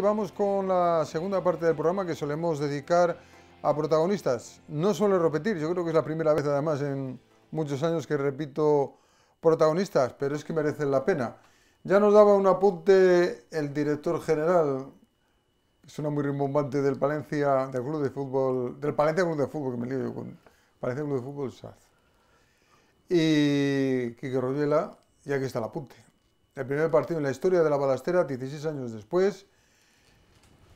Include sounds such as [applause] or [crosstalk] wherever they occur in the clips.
Vamos con la segunda parte del programa que solemos dedicar a protagonistas. No suele repetir, yo creo que es la primera vez además en muchos años que repito protagonistas, pero es que merecen la pena. Ya nos daba un apunte el director general, que suena muy rimbombante, del Palencia, del Club de Fútbol, del Palencia Club de Fútbol, que me lío yo con Palencia Club de Fútbol Y Quique Royela, y aquí está el apunte. El primer partido en la historia de la balastera, 16 años después,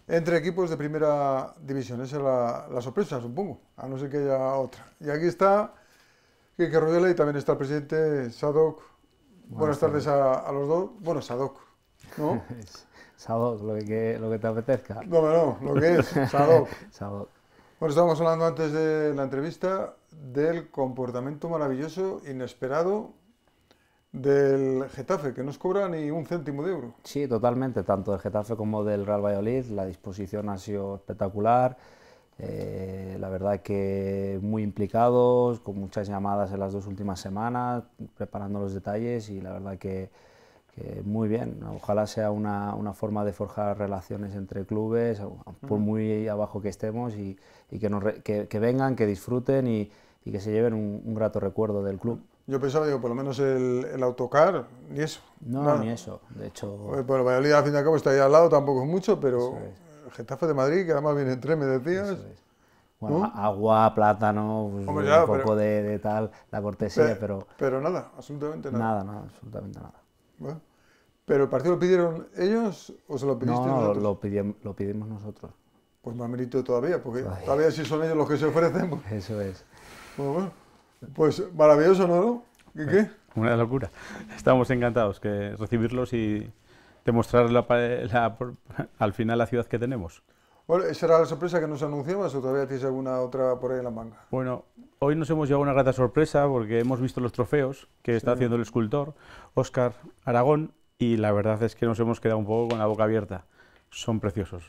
entre equipos de primera división. Esa es la, sorpresa, supongo, a no ser que haya otra. Y aquí está Quique Rodela y también está el presidente Sadok. Buenas, tardes a, los dos. Bueno, Sadok, ¿no? [laughs] Sadok, lo que, te apetezca. No, no, lo que es, Sadok. [laughs] Sadok. Bueno, estábamos hablando antes de la entrevista del comportamiento maravilloso, inesperado del Getafe, que no os cobra ni un céntimo de euro. Sí, totalmente, tanto del Getafe como del Real Valladolid, la disposición ha sido espectacular, eh, la verdad que muy implicados, con muchas llamadas en las dos últimas semanas, preparando los detalles y la verdad que, muy bien, ojalá sea una, forma de forjar relaciones entre clubes, por muy abajo que estemos, y, que, nos vengan, que disfruten y, que se lleven un grato recuerdo del club. Yo pensaba, digo, por lo menos el, autocar, ni eso. No, ni eso, de hecho... Pues, bueno, Valladolid al fin y al cabo está ahí al lado, tampoco es mucho, pero Getafe de Madrid, que además viene en tren, me decías... Bueno, agua, plátano, pues, un poco de, tal, la cortesía, pero, pero... nada, absolutamente nada. Nada, nada, absolutamente nada. Bueno, ¿Pero el partido lo pidieron ellos o se lo pidiste no, nosotros? No, lo, pidimos, nosotros. Pues más mérito todavía, porque todavía. sí son ellos los que se ofrecen. Pues eso es. Bueno, bueno. Pues maravilloso, ¿no? ¿Qué, eh, Una locura. Estamos encantados de recibirlos y demostrar la, al final la ciudad que tenemos. Bueno, ¿Esa era la sorpresa que nos anunciabas o todavía tienes alguna otra por ahí en la manga? Bueno, hoy nos hemos llevado una grata sorpresa porque hemos visto los trofeos que está haciendo el escultor Oscar Aragón y la verdad es que nos hemos quedado un poco con la boca abierta. Son preciosos.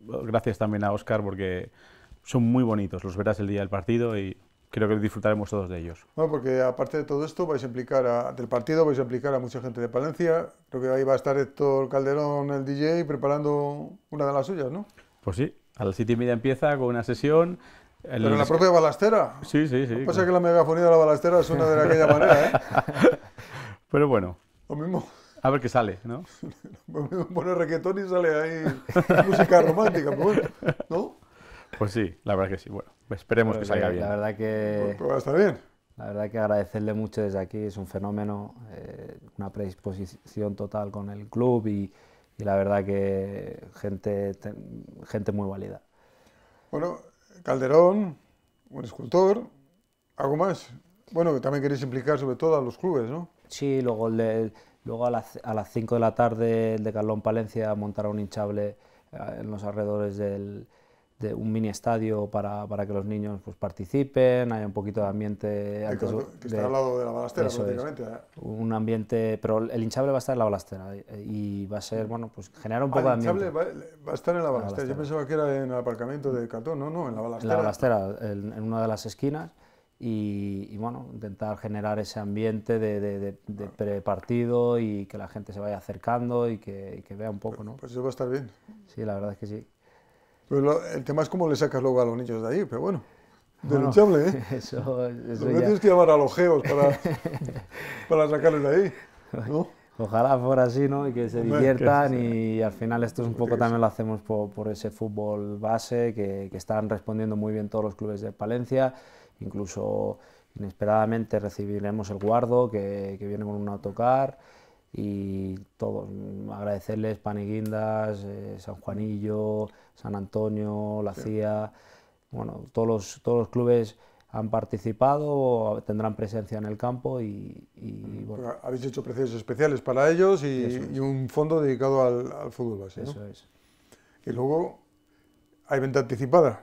gracias también a Oscar porque son muy bonitos. Los verás el día del partido y creo que disfrutaremos todos de ellos. Bueno, porque aparte de todo esto, vais a implicar a, del partido, vais a implicar a mucha gente de Palencia. Creo que ahí va a estar Héctor Calderón, el DJ, preparando una de las suyas, ¿no? Pues sí, a las siete y media empieza con una sesión. Pero en la propia balastera. Sí, sí, sí. Lo que pasa es que la megafonía de la balastera una de aquella manera, ¿eh? [laughs] Pero bueno. Lo mismo. A ver qué sale, ¿no? [laughs] Pone bueno, reggaetón y sale ahí música romántica, bueno, ¿no? Pues sí, la verdad que sí. Bueno, esperemos que pues salga bien. La verdad que. Pues bien. La verdad que agradecerle mucho desde aquí, es un fenómeno, eh, una predisposición total con el club y, la verdad que gente, gente muy válida. Bueno, Calderón, un escultor, algo más. Bueno, que también queréis implicar sobre todo a los clubes, ¿no? Sí, luego, luego a, las, a las 5 de la tarde el de Carlón Palencia montará un hinchable eh, en los alrededores del, de un mini estadio para, para que los niños pues, participen, haya un poquito de ambiente... Antes, que está al lado de la balastera prácticamente. ¿eh? un ambiente, pero el hinchable va a estar en la balastera y va a ser, bueno, pues generar un ah, poco de ambiente. el hinchable va, a estar en la balastera. yo pensaba que era en el aparcamiento de Catón, no, no, en la balastera. En la balastera, en, una de las esquinas. Y, y, bueno, intentar generar ese ambiente de, de, de, ah. prepartido y que la gente se vaya acercando y que, y que vea un poco, pues, ¿no? Pues eso va a estar bien. Sí, la verdad es que sí. Pero el tema es cómo le sacas luego a los niños de ahí, pero bueno. Denunciable, ¿eh? [laughs] Eso, tienes que llamar a los geos para, [laughs] para sacarlos de ahí, ¿no? Ojalá fuera así, ¿no? Y que se diviertan y al final esto es un poco también lo hacemos por, ese fútbol base que, están respondiendo muy bien todos los clubes de Palencia, incluso inesperadamente recibiremos el guardo que, que viene con un autocar y todos, mm, agradecerles Paniguindas, eh, San Juanillo, San Antonio, La CIA, bueno, todos los, todos los clubes han participado, tendrán presencia en el campo y, bueno. Habéis hecho precios especiales para ellos y, un fondo dedicado al, fútbol base, Eso es. Y luego hay venta anticipada,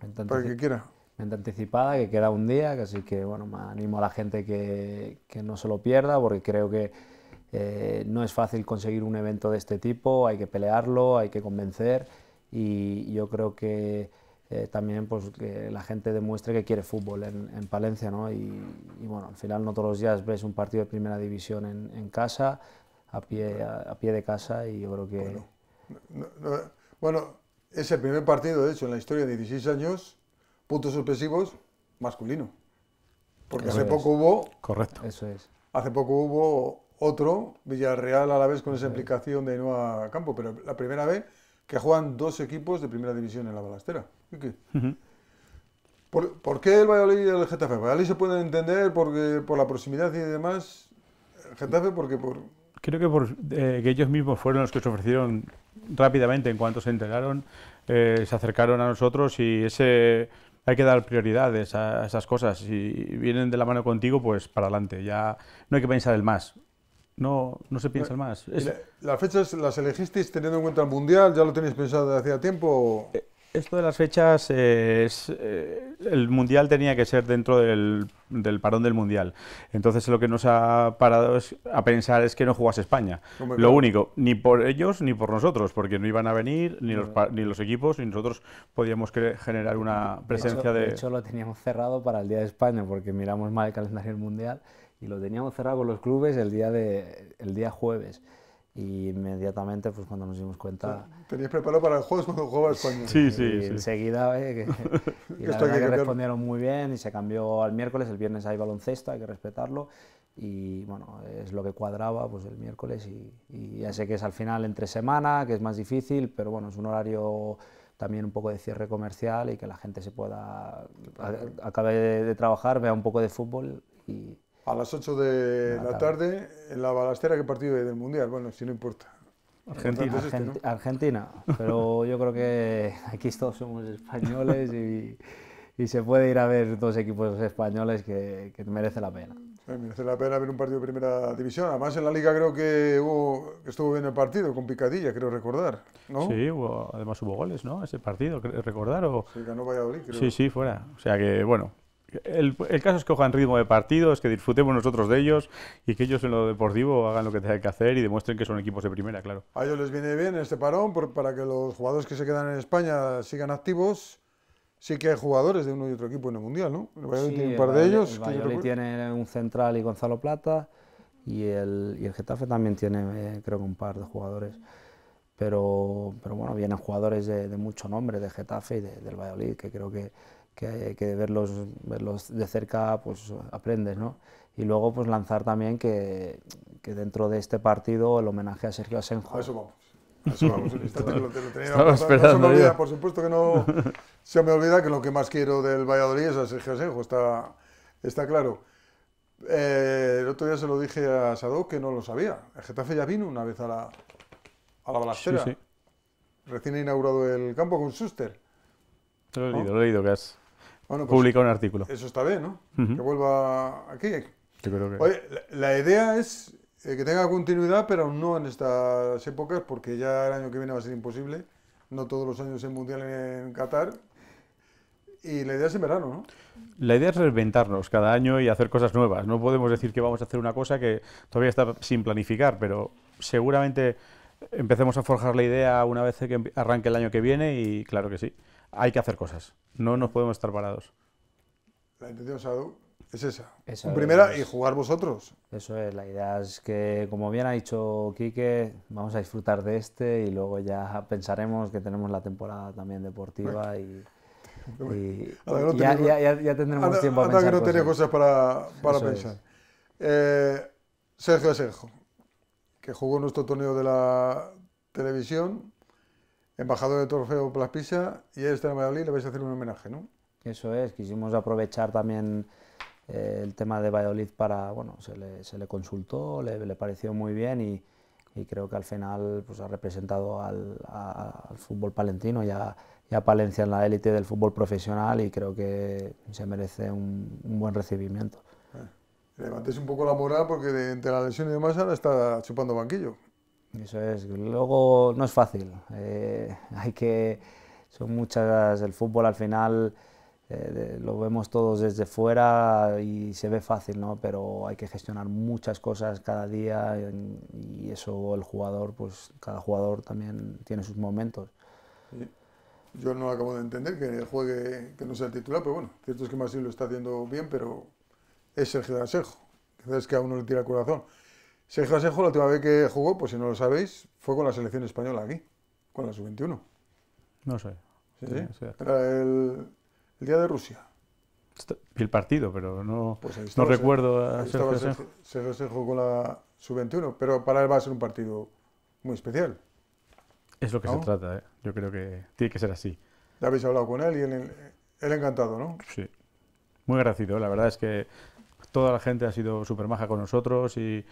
venta para que quiera. Venta anticipada, que queda un día, así que bueno, me animo a la gente que no se lo pierda porque creo que eh, no es fácil conseguir un evento de este tipo, hay que pelearlo, hay que convencer y yo creo que eh, también pues, la gente demuestre que quiere fútbol en, Palencia. ¿no? Y, bueno, al final no todos los días ves un partido de primera división en, casa, a pie, a, pie de casa y yo creo que... Bueno, es el primer partido, de hecho, en la historia de 16 años, puntos suspensivos, masculino. Porque hace poco hubo... Correcto. Eso es. Hace poco hubo otro, Villarreal a la vez con esa implicación de a Campo, pero la primera vez que juegan dos equipos de primera división en la balastera. ¿Por, qué el Valladolid y el Getafe? Valladolid se puede entender porque por la proximidad y demás. Getafe porque por... Creo que, por, eh, ellos mismos fueron los que se ofrecieron rápidamente en cuanto se enteraron, eh, se acercaron a nosotros y ese hay que dar prioridades a esas cosas. Si vienen de la mano contigo, pues para adelante. Ya no hay que pensar el más. No, no se piensa más. ¿Las fechas las elegisteis teniendo en cuenta el Mundial? ¿Ya lo tenéis pensado desde hacía tiempo? Eh, esto de las fechas eh, el Mundial tenía que ser dentro del, parón del Mundial. Entonces lo que nos ha parado a pensar es que no jugase España. lo único, ni por ellos ni por nosotros, porque no iban a venir ni, los, ni los equipos, ni nosotros podíamos generar una presencia de... de... de hecho lo teníamos cerrado para el Día de España, porque miramos mal el calendario del Mundial y lo teníamos cerrado con los clubes el día, de, el día jueves. Y inmediatamente, pues cuando nos dimos cuenta... Tenías preparado para el jueves cuando jugaba España. Sí, sí, y sí. enseguida, eh, que, [laughs] y respondieron muy bien y se cambió al miércoles, el viernes hay baloncesto, hay que respetarlo. Y bueno, es lo que cuadraba pues, el miércoles y, ya sé que es al final entre semana, que es más difícil, pero bueno, es un horario también un poco de cierre comercial y que la gente se pueda, acabe de, de, trabajar, vea un poco de fútbol y, a las 8 de la tarde, en la balastera que partido del Mundial. Bueno, si no importa. Argentina. Este, Argentina. Pero yo creo que aquí todos somos españoles y, se puede ir a ver dos equipos españoles que, merece la pena. merece la pena ver un partido de primera división. Además, en la liga creo que hubo, estuvo bien el partido, con picadilla, creo recordar. Sí, hubo, además hubo goles, ¿no? Ese partido, recordar. O... Sí, ganó Valladolid, creo. Sí, sí, fuera. O sea que, bueno, el, caso es que cojan ritmo de partidos, que disfrutemos nosotros de ellos y que ellos en lo deportivo hagan lo que tengan que hacer y demuestren que son equipos de primera, claro. A ellos les viene bien este parón para que los jugadores que se quedan en España sigan activos. Sí que hay jugadores de uno y otro equipo en el Mundial, ¿no? El Valladolid tiene un par de ellos. El Valladolid tiene un central y Gonzalo Plata y el, y el Getafe también tiene, eh, creo que un par de jugadores. Pero, pero bueno, vienen jugadores de, mucho nombre, de Getafe y del Valladolid, que creo que que, que verlos, verlos, de cerca pues aprendes, ¿no? Y luego pues lanzar también que, dentro de este partido el homenaje a Sergio Asenjo. A eso vamos. eso vamos. lo, teníamos. me por supuesto que no se me olvida que lo que más quiero del Valladolid es a Sergio Asenjo, está, está claro. Eh, el otro día se lo dije a Sadov que no lo sabía. El Getafe ya vino una vez a la, a la balacera. Recién inaugurado el campo con Schuster. Lo he leído, lo he leído, Gas. Pues publica un artículo. Eso está bien, ¿no? Que vuelva aquí. Oye, la, idea es eh, que tenga continuidad, pero no en estas épocas, porque ya el año que viene va a ser imposible. No todos los años en Mundial en Qatar. Y la idea es en verano, ¿no? La idea es reinventarnos cada año y hacer cosas nuevas. No podemos decir que vamos a hacer una cosa que todavía está sin planificar, pero seguramente empecemos a forjar la idea una vez que arranque el año que viene y claro que sí hay que hacer cosas. No nos podemos estar parados. La intención, Sadu, es esa. primera y jugar vosotros. Eso es, la idea es que, como bien ha dicho Quique, vamos a disfrutar de este y luego ya pensaremos que tenemos la temporada también deportiva y... ya, tendremos tiempo a pensar que no tenía cosas, para, pensar. Eh, Sergio Sergio, que jugó nuestro torneo de la televisión, embajador de Torfeo Plaspisa, y este en Valladolid le vais a hacer un homenaje, ¿no? Eso es, quisimos aprovechar también eh, el tema de Valladolid para, bueno, se le, consultó, le, pareció muy bien y, creo que al final pues, ha representado al, fútbol palentino y a, Palencia en la élite del fútbol profesional y creo que se merece un, buen recibimiento. Eh, Levantes un poco la moral porque entre la lesión y demás ahora está chupando banquillo. Eso es, luego no es fácil, eh, [laughs] hay que, son muchas, el fútbol al final eh, lo vemos todos desde fuera y se ve fácil, ¿no? pero hay que gestionar muchas cosas cada día y, eso el jugador, pues cada jugador también tiene sus momentos. Yo no acabo de entender que juegue, que no sea el titular, pero bueno, cierto es que Marcelo lo está haciendo bien, pero es Sergio de Asejo, es que a uno le tira el corazón. Sergio Asejo, la última vez que jugó, pues si no lo sabéis, fue con la selección española aquí, con la sub-21. No sé. Sí, sí. Era el, día de Rusia. Y este, el partido, pero no, pues no recuerdo a Sergio Sejo Sergio con la sub-21, pero para él va a ser un partido muy especial. Es lo que se trata, ¿eh? yo creo que tiene que ser así. Ya habéis hablado con él y él, él encantado, ¿no? Sí, muy agradecido. La verdad es que toda la gente ha sido súper maja con nosotros y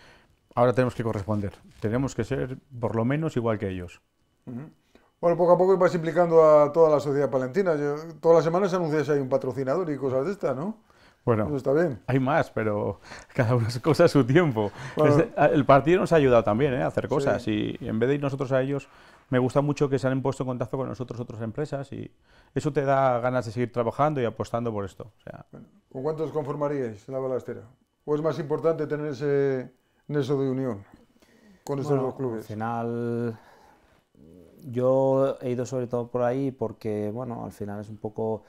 ahora tenemos que corresponder. Tenemos que ser por lo menos igual que ellos. Bueno, poco a poco vas implicando a toda la sociedad palentina. todas las semanas anuncias hay un patrocinador y cosas de esta, ¿no? Bueno, está bien. hay más, pero cada una cosa a su tiempo. el partido nos ha ayudado también ¿eh? a hacer cosas y en vez de ir nosotros a ellos, me gusta mucho que se han puesto en contacto con nosotros otras empresas y eso te da ganas de seguir trabajando y apostando por esto. O sea, ¿Con cuántos conformaríais la balastera? ¿O es más importante tener ese, en eso de unión con estos dos clubes? Al final, yo he ido sobre todo por ahí porque, bueno, al final es un poco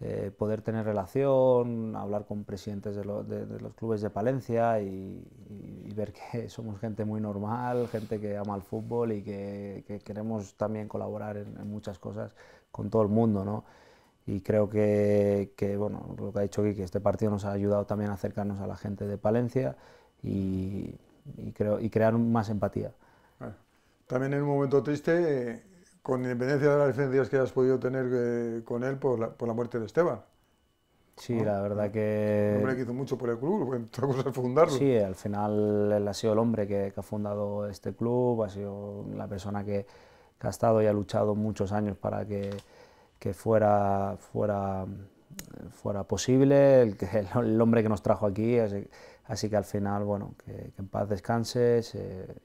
eh, poder tener relación, hablar con presidentes de, los clubes de Palencia y, ver que [laughs] somos gente muy normal, gente que ama el fútbol y que, queremos también colaborar en, muchas cosas con todo el mundo, ¿no? y creo que, bueno, lo que ha dicho que este partido nos ha ayudado también a acercarnos a la gente de Palencia y, creo, y crear más empatía. También en un momento triste, con independencia de las diferencias que has podido tener eh, con él por la, por la, muerte de Esteban. Sí, la verdad que... Un hombre que hizo mucho por el club, entre cosas fundarlo. Sí, al final él ha sido el hombre que, ha fundado este club, ha sido la persona que, ha estado y ha luchado muchos años para que, que fuera, fuera, fuera posible, el, el, hombre que nos trajo aquí. Así que al final, bueno, que, en paz descanses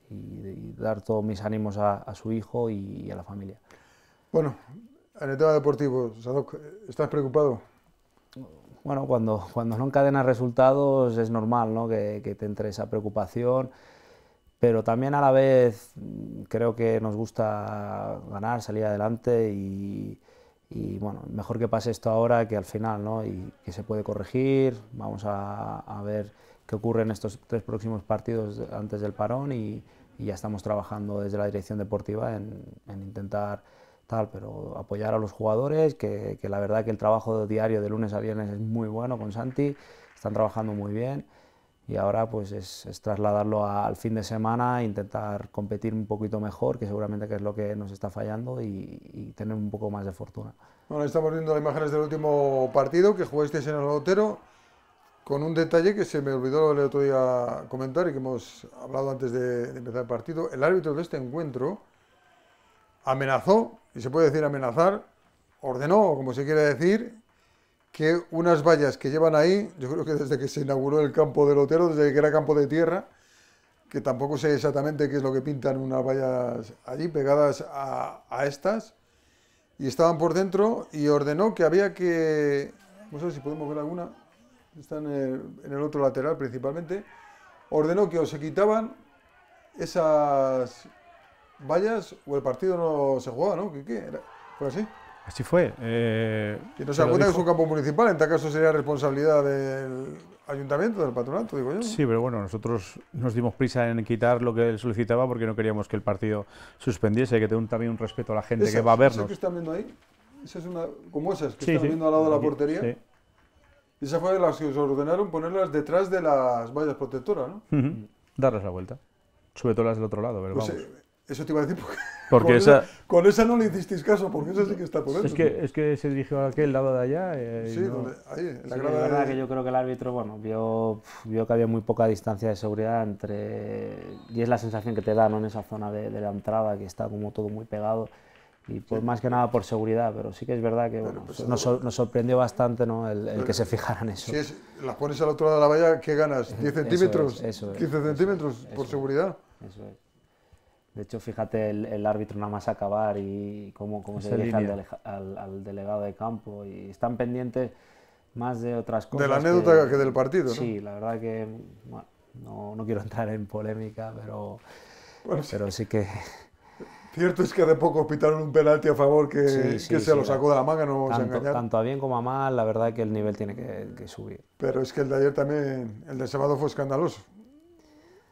y, dar todos mis ánimos a, su hijo y, a la familia. Bueno, en el tema deportivo, Sadok, ¿estás preocupado? Bueno, cuando, cuando no encadenas resultados es normal ¿no? que te entre esa preocupación pero también a la vez creo que nos gusta ganar, salir adelante y, y bueno, mejor que pase esto ahora que al final, ¿no? Y que se puede corregir, vamos a, ver qué ocurre en estos tres próximos partidos antes del parón y, ya estamos trabajando desde la dirección deportiva en, intentar tal, pero apoyar a los jugadores, que, que la verdad que el trabajo diario de lunes a viernes es muy bueno con Santi, están trabajando muy bien y ahora pues es, trasladarlo al fin de semana, e intentar competir un poquito mejor, que seguramente que es lo que nos está fallando, y, tener un poco más de fortuna. Bueno, estamos viendo las imágenes del último partido que jugasteis en el Lotero, con un detalle que se me olvidó el otro día comentar y que hemos hablado antes de, de empezar el partido. El árbitro de este encuentro amenazó, y se puede decir amenazar, ordenó, como se quiere decir, que unas vallas que llevan ahí, yo creo que desde que se inauguró el campo del Lotero desde que era campo de tierra, que tampoco sé exactamente qué es lo que pintan unas vallas allí pegadas a, estas, y estaban por dentro y ordenó que había que, no sé si podemos ver alguna, están en el, otro lateral principalmente, ordenó que o se quitaban esas vallas o el partido no se jugaba, ¿no? ¿Qué, qué? ¿Fue así? Así fue. y eh, no se que es un campo municipal, en tal caso sería responsabilidad del ayuntamiento, del patronato, digo yo. Sí, pero bueno, nosotros nos dimos prisa en quitar lo que él solicitaba porque no queríamos que el partido suspendiese, que tenga también un respeto a la gente que va a vernos. ¿Eso que están viendo ahí? es como esas que están viendo al lado de la portería? Sí. Esa fue las que os ordenaron ponerlas detrás de las vallas protectoras, ¿no? Darles la vuelta. Sobre todo las del otro lado, pero pues, vamos. Eh, eso te iba a decir porque, con, esa, no le hicisteis caso, porque esa sí que está por Es que, se dirigió a aquel lado de allá. Eh, sí, ahí, la Es verdad que yo creo que el árbitro bueno, vio, vio que había muy poca distancia de seguridad entre. Y es la sensación que te da en esa zona de, la entrada, que está como todo muy pegado. Y pues más que nada por seguridad, pero sí que es verdad que pues nos, sorprendió bastante ¿no? el, que se fijaran eso. Si las pones al otro lado de la valla, ¿qué ganas? ¿10 [laughs] centímetros? eso es, 15 centímetros por seguridad. Eso es. De hecho, fíjate el, árbitro nada más acabar y cómo, se dirige al, al, delegado de campo. Y están pendientes más de otras cosas. De la anécdota que, del partido, ¿no? Sí, la verdad que no, no, quiero entrar en polémica, pero, bueno, pero sí que... Cierto es que de poco pitaron un penalti a favor que, que se lo sacó de la manga, no tanto, vamos a engañar. Tanto a bien como a mal, la verdad que el nivel tiene que, que subir. Pero es que el de ayer también, el de sábado fue escandaloso.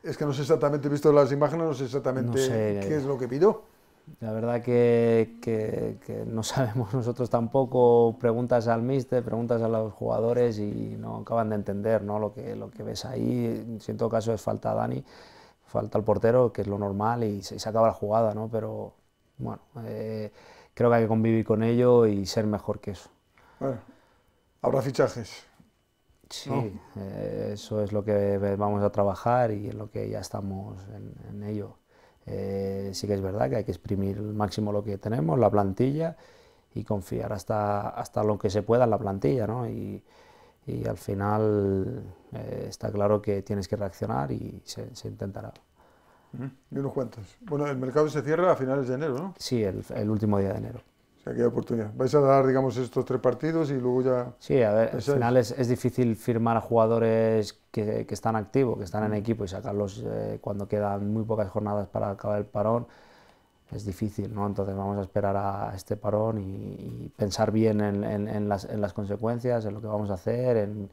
Es que no sé exactamente, visto las imágenes, no sé exactamente qué es lo que pidió. La verdad que, que, no [laughs] sabemos nosotros tampoco. Preguntas al Mister preguntas a los jugadores y no acaban de entender ¿no? Lo, que, lo que ves ahí. Si en todo caso es falta Dani, falta el portero, que es lo normal, y se, acaba la jugada, ¿no? Pero bueno, eh, creo que hay que convivir con ello y ser mejor que eso. habrá fichajes. Sí, eh, eso es lo que vamos a trabajar y en lo que ya estamos en, ello. Eh, sí que es verdad que hay que exprimir el máximo lo que tenemos, la plantilla, y confiar hasta, hasta lo que se pueda en la plantilla, ¿no? Y, al final eh, está claro que tienes que reaccionar y se, intentará. Y unos cuantos. Bueno, el mercado se cierra a finales de enero, ¿no? Sí, el último día de enero aquella oportunidad. Vais a dar, digamos, estos tres partidos y luego ya... Sí, a ver, al final es, difícil firmar a jugadores que, están activos, que están en equipo y sacarlos eh, cuando quedan muy pocas jornadas para acabar el parón. Es difícil, ¿no? Entonces vamos a esperar a este parón y, pensar bien en, las, en las consecuencias, en lo que vamos a hacer, en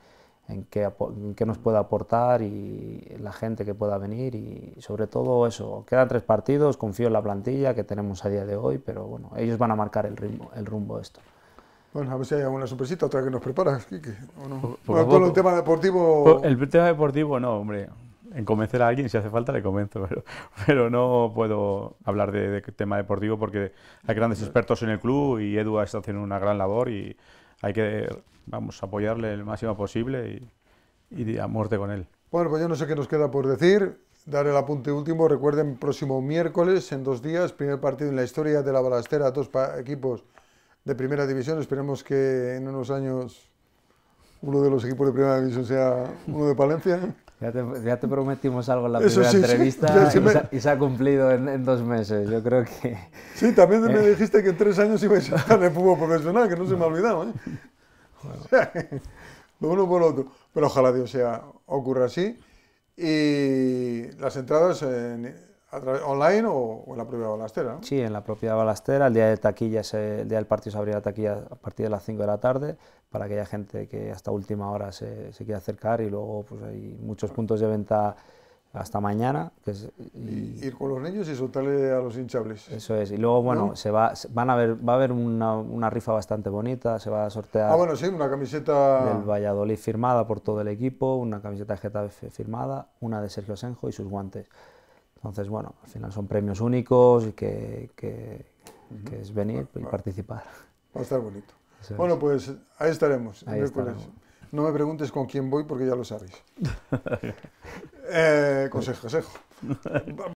en qué, nos puede aportar y la gente que pueda venir y sobre todo eso, quedan tres partidos, confío en la plantilla que tenemos a día de hoy, pero bueno, ellos van a marcar el ritmo, el rumbo de esto. Bueno, a ver si hay alguna sorpresita, otra que nos preparas, Kike. todo el tema deportivo... el tema deportivo no, hombre, en convencer a alguien, si hace falta, le convenzo, [laughs] pero, pero no puedo hablar de, tema deportivo porque hay grandes expertos en el club y Edu está haciendo una gran labor y hay que vamos, apoyarle el máximo posible y, y a muerte con él. Bueno, pues yo no sé qué nos queda por decir. Dar el apunte último. Recuerden, próximo miércoles, en dos días, primer partido en la historia de la balastera, dos equipos de primera división. Esperemos que en unos años uno de los equipos de primera división sea uno de Palencia. Ya te, prometimos algo en la primera entrevista y, se, ha cumplido en, dos meses. Yo creo que. Sí, también me [laughs] eh. dijiste que en tres años iba a estar en fútbol profesional, que no se me ha olvidado. ¿eh? lo [laughs] uno por lo otro. Pero ojalá Dios sea, ocurra así. Y las entradas, en online o, en la propia balastera. Sí, en la propia balastera. El día de taquilla, día del partido se abrirá la taquilla a partir de las 5 de la tarde para aquella gente que hasta última hora se, se quiera acercar y luego pues hay muchos ah. puntos de venta hasta mañana. Que y, ir con los niños y soltarle a los hinchables. Eso es. Y luego, bueno, se va, van a ver, va a haber una, una, rifa bastante bonita, se va a sortear... Ah, bueno, sí, una camiseta... Del Valladolid firmada por todo el equipo, una camiseta de firmada, una de Sergio Senjo y sus guantes. Entonces, bueno, al final son premios únicos y que, es venir y participar. Va a estar bonito. Bueno, pues ahí estaremos. Ahí estaremos. No me preguntes con quién voy porque ya lo sabéis. [laughs] Eh, consejo, consejo. [laughs]